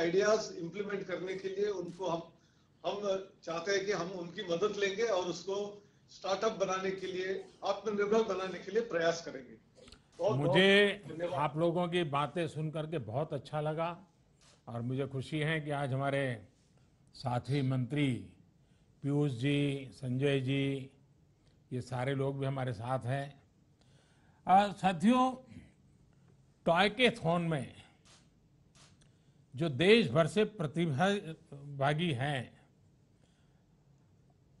Ideas implement करने के लिए उनको हम हम चाहते हैं कि हम उनकी मदद लेंगे और उसको स्टार्टअप बनाने के लिए आत्मनिर्भर बनाने के लिए प्रयास करेंगे बहुत मुझे बहुत आप लोगों की बातें सुन करके बहुत अच्छा लगा और मुझे खुशी है कि आज हमारे साथी मंत्री पीयूष जी संजय जी ये सारे लोग भी हमारे साथ हैं साथियों टॉय के थोन में जो देश भर से प्रतिभागी हैं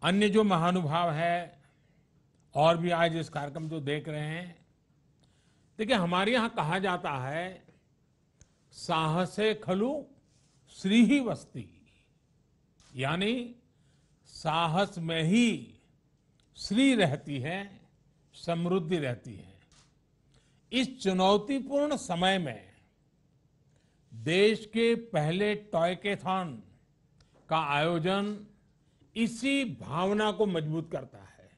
अन्य जो महानुभाव है और भी आज इस कार्यक्रम जो देख रहे हैं देखिए हमारे यहां कहा जाता है साहसे खलु श्री ही वस्ती यानी साहस में ही श्री रहती है समृद्धि रहती है इस चुनौतीपूर्ण समय में देश के पहले टॉय केथॉन का आयोजन इसी भावना को मजबूत करता है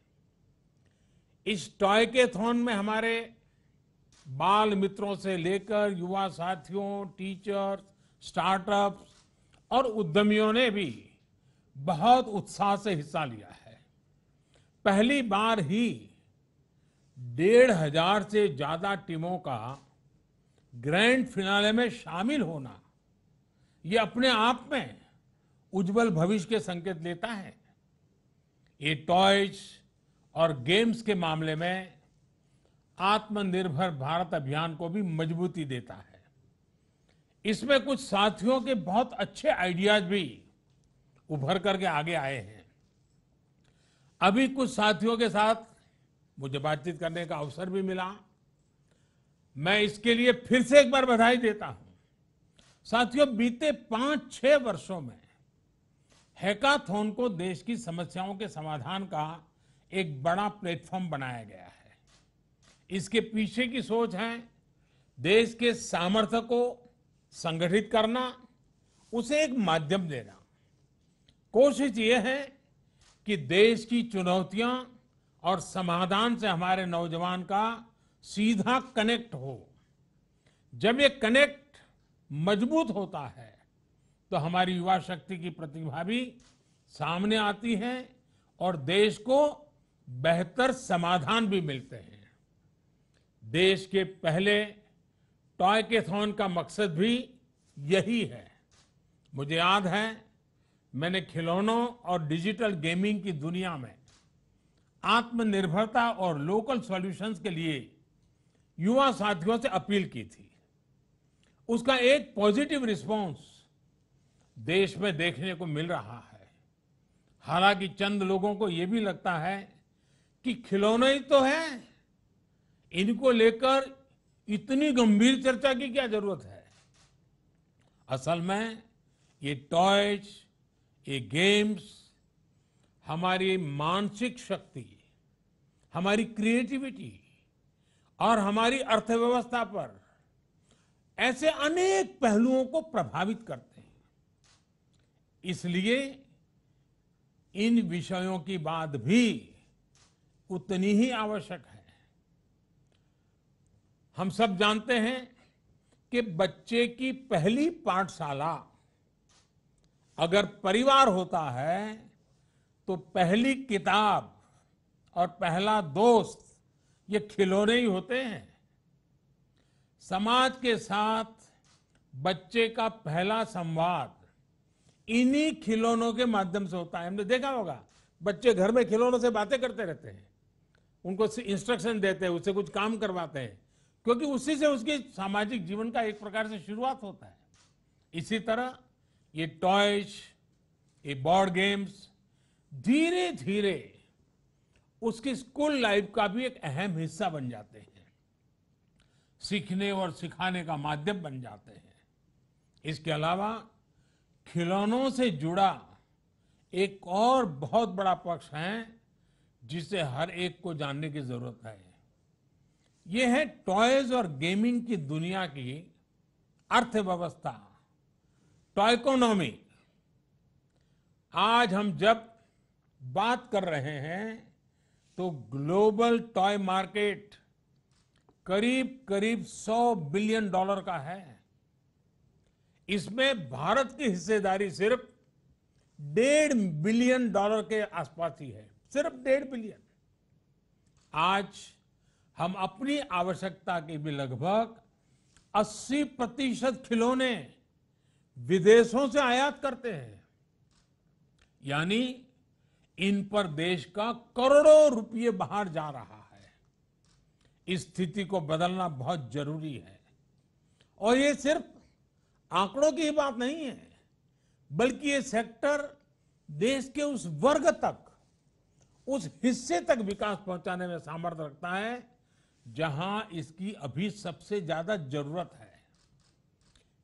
इस टॉय केथॉन में हमारे बाल मित्रों से लेकर युवा साथियों टीचर स्टार्टअप और उद्यमियों ने भी बहुत उत्साह से हिस्सा लिया है पहली बार ही डेढ़ हजार से ज्यादा टीमों का ग्रैंड फिनाले में शामिल होना ये अपने आप में उज्जवल भविष्य के संकेत लेता है ये टॉयज और गेम्स के मामले में आत्मनिर्भर भारत अभियान को भी मजबूती देता है इसमें कुछ साथियों के बहुत अच्छे आइडियाज भी उभर करके आगे आए हैं अभी कुछ साथियों के साथ मुझे बातचीत करने का अवसर भी मिला मैं इसके लिए फिर से एक बार बधाई देता हूं साथियों बीते पांच छह वर्षों में हैकाथोन को देश की समस्याओं के समाधान का एक बड़ा प्लेटफॉर्म बनाया गया है इसके पीछे की सोच है देश के सामर्थ्य को संगठित करना उसे एक माध्यम देना कोशिश यह है कि देश की चुनौतियां और समाधान से हमारे नौजवान का सीधा कनेक्ट हो जब ये कनेक्ट मजबूत होता है तो हमारी युवा शक्ति की प्रतिभा भी सामने आती है और देश को बेहतर समाधान भी मिलते हैं देश के पहले टॉय के थॉन का मकसद भी यही है मुझे याद है मैंने खिलौनों और डिजिटल गेमिंग की दुनिया में आत्मनिर्भरता और लोकल सॉल्यूशंस के लिए युवा साथियों से अपील की थी उसका एक पॉजिटिव रिस्पांस देश में देखने को मिल रहा है हालांकि चंद लोगों को यह भी लगता है कि खिलौने ही तो है इनको लेकर इतनी गंभीर चर्चा की क्या जरूरत है असल में ये टॉयज ये गेम्स हमारी मानसिक शक्ति हमारी क्रिएटिविटी और हमारी अर्थव्यवस्था पर ऐसे अनेक पहलुओं को प्रभावित करते हैं इसलिए इन विषयों की बात भी उतनी ही आवश्यक है हम सब जानते हैं कि बच्चे की पहली पाठशाला अगर परिवार होता है तो पहली किताब और पहला दोस्त ये खिलौने ही होते हैं समाज के साथ बच्चे का पहला संवाद इन्हीं खिलौनों के माध्यम से होता है हमने देखा होगा बच्चे घर में खिलौनों से बातें करते रहते हैं उनको इंस्ट्रक्शन देते हैं उससे कुछ काम करवाते हैं क्योंकि उसी से उसके सामाजिक जीवन का एक प्रकार से शुरुआत होता है इसी तरह ये टॉयज ये बोर्ड गेम्स धीरे धीरे उसकी स्कूल लाइफ का भी एक अहम हिस्सा बन जाते हैं सीखने और सिखाने का माध्यम बन जाते हैं इसके अलावा खिलौनों से जुड़ा एक और बहुत बड़ा पक्ष है जिसे हर एक को जानने की जरूरत है यह है टॉयज और गेमिंग की दुनिया की अर्थव्यवस्था टॉयकोनॉमी आज हम जब बात कर रहे हैं तो ग्लोबल टॉय मार्केट करीब करीब 100 बिलियन डॉलर का है इसमें भारत की हिस्सेदारी सिर्फ डेढ़ बिलियन डॉलर के आसपास ही है सिर्फ डेढ़ बिलियन आज हम अपनी आवश्यकता के भी लगभग 80 प्रतिशत खिलौने विदेशों से आयात करते हैं यानी इन पर देश का करोड़ों रुपये बाहर जा रहा है इस स्थिति को बदलना बहुत जरूरी है और ये सिर्फ आंकड़ों की ही बात नहीं है बल्कि ये सेक्टर देश के उस वर्ग तक उस हिस्से तक विकास पहुंचाने में सामर्थ्य रखता है जहां इसकी अभी सबसे ज्यादा जरूरत है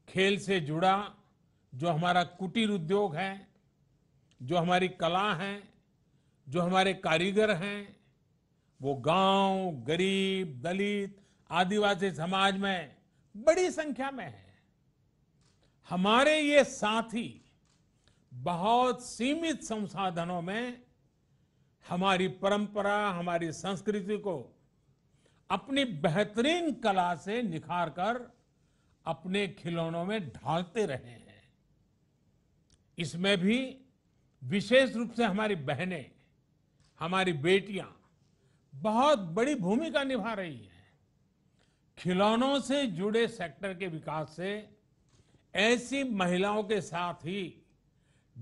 खेल से जुड़ा जो हमारा कुटीर उद्योग है जो हमारी कला है जो हमारे कारीगर हैं वो गांव गरीब दलित आदिवासी समाज में बड़ी संख्या में है हमारे ये साथी बहुत सीमित संसाधनों में हमारी परंपरा हमारी संस्कृति को अपनी बेहतरीन कला से निखार कर अपने खिलौनों में ढालते रहे हैं इसमें भी विशेष रूप से हमारी बहनें हमारी बेटियां बहुत बड़ी भूमिका निभा रही है खिलौनों से जुड़े सेक्टर के विकास से ऐसी महिलाओं के साथ ही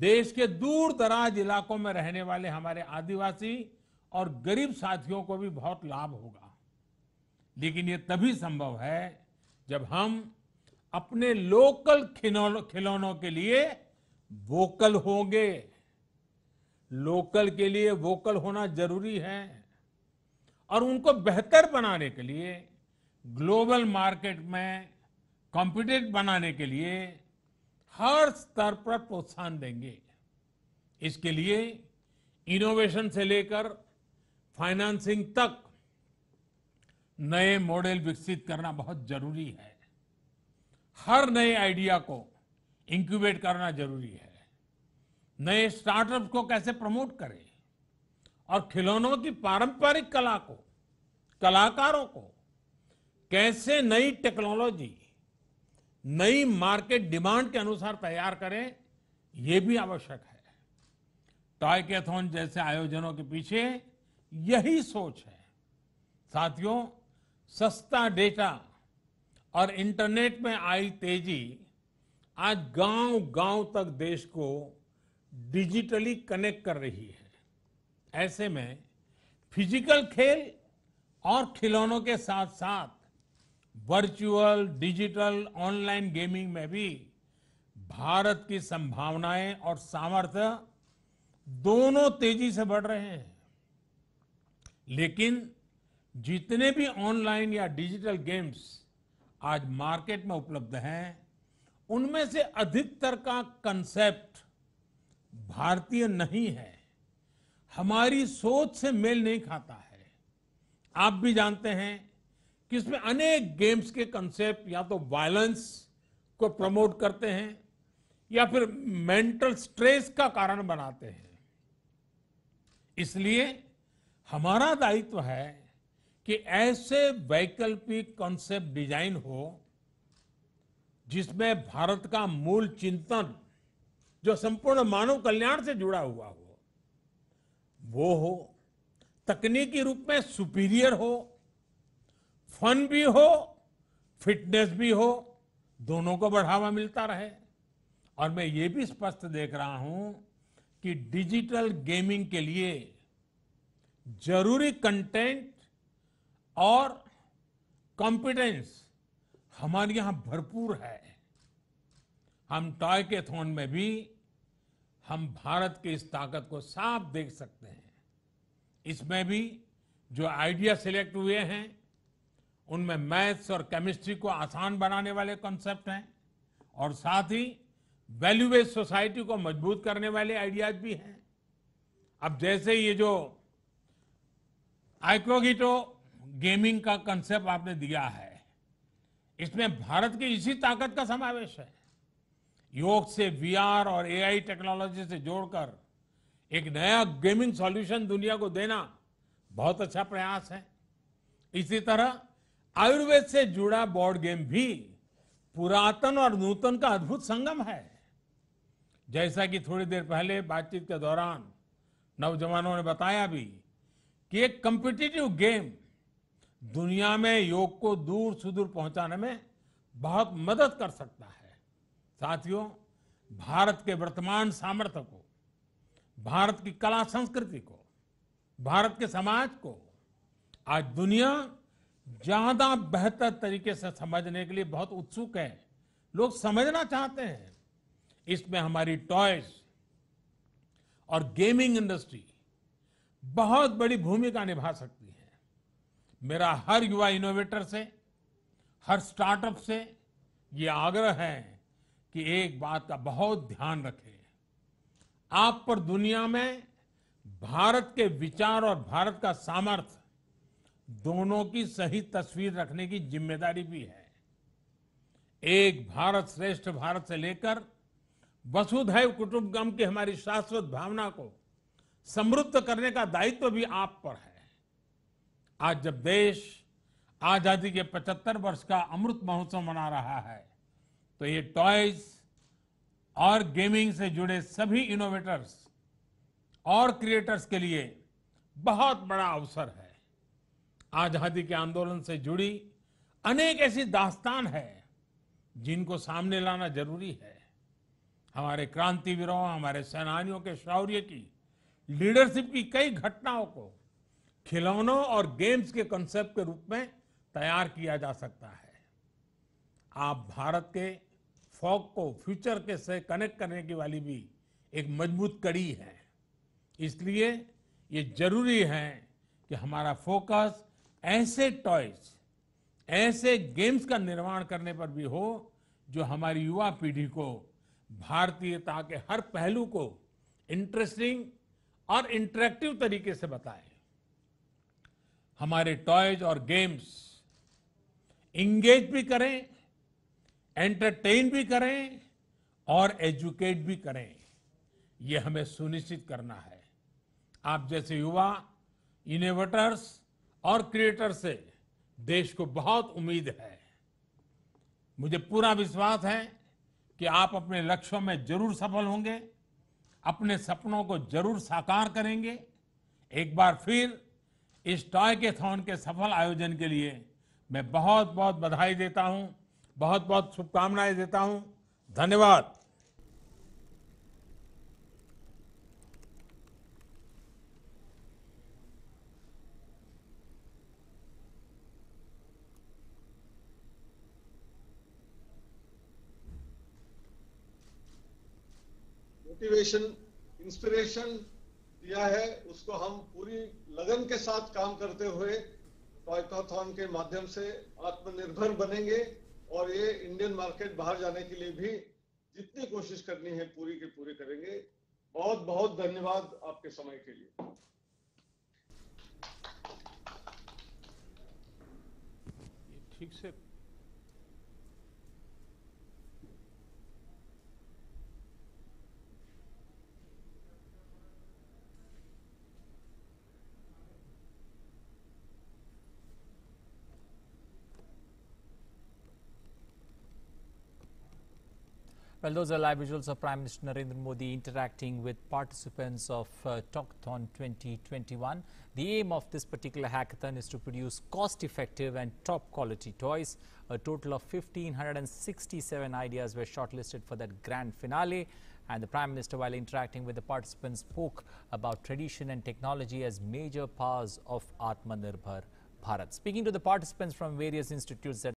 देश के दूर दराज इलाकों में रहने वाले हमारे आदिवासी और गरीब साथियों को भी बहुत लाभ होगा लेकिन ये तभी संभव है जब हम अपने लोकल खिलौनों के लिए वोकल होंगे लोकल के लिए वोकल होना जरूरी है और उनको बेहतर बनाने के लिए ग्लोबल मार्केट में कॉम्पिटेट बनाने के लिए हर स्तर पर प्रोत्साहन देंगे इसके लिए इनोवेशन से लेकर फाइनेंसिंग तक नए मॉडल विकसित करना बहुत जरूरी है हर नए आइडिया को इंक्यूबेट करना जरूरी है नए स्टार्टअप को कैसे प्रमोट करें और खिलौनों की पारंपरिक कला को कलाकारों को कैसे नई टेक्नोलॉजी नई मार्केट डिमांड के अनुसार तैयार करें यह भी आवश्यक है टॉय कैथोन जैसे आयोजनों के पीछे यही सोच है साथियों सस्ता डेटा और इंटरनेट में आई तेजी आज गांव गांव तक देश को डिजिटली कनेक्ट कर रही है ऐसे में फिजिकल खेल और खिलौनों के साथ साथ वर्चुअल डिजिटल ऑनलाइन गेमिंग में भी भारत की संभावनाएं और सामर्थ्य दोनों तेजी से बढ़ रहे हैं लेकिन जितने भी ऑनलाइन या डिजिटल गेम्स आज मार्केट में उपलब्ध हैं उनमें से अधिकतर का कंसेप्ट भारतीय नहीं है हमारी सोच से मेल नहीं खाता है आप भी जानते हैं कि इसमें अनेक गेम्स के कंसेप्ट या तो वायलेंस को प्रमोट करते हैं या फिर मेंटल स्ट्रेस का कारण बनाते हैं इसलिए हमारा दायित्व है कि ऐसे वैकल्पिक कॉन्सेप्ट डिजाइन हो जिसमें भारत का मूल चिंतन जो संपूर्ण मानव कल्याण से जुड़ा हुआ हो वो हो तकनीकी रूप में सुपीरियर हो फन भी हो फिटनेस भी हो दोनों को बढ़ावा मिलता रहे और मैं ये भी स्पष्ट देख रहा हूं कि डिजिटल गेमिंग के लिए जरूरी कंटेंट और कॉम्पिटेंस हमारे यहां भरपूर है हम टॉय के थोन में भी हम भारत की इस ताकत को साफ देख सकते हैं इसमें भी जो आइडिया सिलेक्ट हुए हैं उनमें मैथ्स और केमिस्ट्री को आसान बनाने वाले कॉन्सेप्ट हैं और साथ ही वैल्यू बेस्ड सोसाइटी को मजबूत करने वाले आइडियाज भी हैं अब जैसे ये जो आइक्रोगिटो गेमिंग का कंसेप्ट आपने दिया है इसमें भारत की इसी ताकत का समावेश है योग से वीआर और एआई टेक्नोलॉजी से जोड़कर एक नया गेमिंग सॉल्यूशन दुनिया को देना बहुत अच्छा प्रयास है इसी तरह आयुर्वेद से जुड़ा बोर्ड गेम भी पुरातन और नूतन का अद्भुत संगम है जैसा कि थोड़ी देर पहले बातचीत के दौरान नौजवानों ने बताया भी कि एक कम्पिटिटिव गेम दुनिया में योग को दूर सुदूर पहुंचाने में बहुत मदद कर सकता है साथियों भारत के वर्तमान सामर्थ्य को भारत की कला संस्कृति को भारत के समाज को आज दुनिया ज्यादा बेहतर तरीके से समझने के लिए बहुत उत्सुक है लोग समझना चाहते हैं इसमें हमारी टॉयज और गेमिंग इंडस्ट्री बहुत बड़ी भूमिका निभा सकती है मेरा हर युवा इनोवेटर से हर स्टार्टअप से ये आग्रह है कि एक बात का बहुत ध्यान रखें आप पर दुनिया में भारत के विचार और भारत का सामर्थ्य दोनों की सही तस्वीर रखने की जिम्मेदारी भी है एक भारत श्रेष्ठ भारत से लेकर वसुधैव कुटुंबकम की हमारी शाश्वत भावना को समृद्ध करने का दायित्व भी आप पर है आज जब देश आजादी के 75 वर्ष का अमृत महोत्सव मना रहा है तो ये टॉयज और गेमिंग से जुड़े सभी इनोवेटर्स और क्रिएटर्स के लिए बहुत बड़ा अवसर है आजादी के आंदोलन से जुड़ी अनेक ऐसी दास्तान है जिनको सामने लाना जरूरी है हमारे क्रांतिवीरों हमारे सेनानियों के शौर्य की लीडरशिप की कई घटनाओं को खिलौनों और गेम्स के कंसेप्ट के रूप में तैयार किया जा सकता है आप भारत के फॉग को फ्यूचर के से कनेक्ट करने की वाली भी एक मजबूत कड़ी है इसलिए ये जरूरी है कि हमारा फोकस ऐसे टॉयज ऐसे गेम्स का निर्माण करने पर भी हो जो हमारी युवा पीढ़ी को भारतीयता के हर पहलू को इंटरेस्टिंग और इंटरेक्टिव तरीके से बताए हमारे टॉयज और गेम्स इंगेज भी करें एंटरटेन भी करें और एजुकेट भी करें ये हमें सुनिश्चित करना है आप जैसे युवा इनोवेटर्स और क्रिएटर्स से देश को बहुत उम्मीद है मुझे पूरा विश्वास है कि आप अपने लक्ष्यों में जरूर सफल होंगे अपने सपनों को जरूर साकार करेंगे एक बार फिर इस टॉय के थॉन के सफल आयोजन के लिए मैं बहुत बहुत बधाई देता हूं बहुत बहुत शुभकामनाएं देता हूं धन्यवाद मोटिवेशन इंस्पिरेशन दिया है उसको हम पूरी लगन के साथ काम करते हुए टॉयकॉथॉन के माध्यम से आत्मनिर्भर बनेंगे और ये इंडियन मार्केट बाहर जाने के लिए भी जितनी कोशिश करनी है पूरी के पूरी करेंगे बहुत बहुत धन्यवाद आपके समय के लिए ठीक से Well, those are live visuals of Prime Minister Narendra Modi interacting with participants of uh, Talkathon 2021. The aim of this particular hackathon is to produce cost-effective and top-quality toys. A total of 1,567 ideas were shortlisted for that grand finale. And the Prime Minister, while interacting with the participants, spoke about tradition and technology as major powers of Atmanirbhar Bharat. Speaking to the participants from various institutes that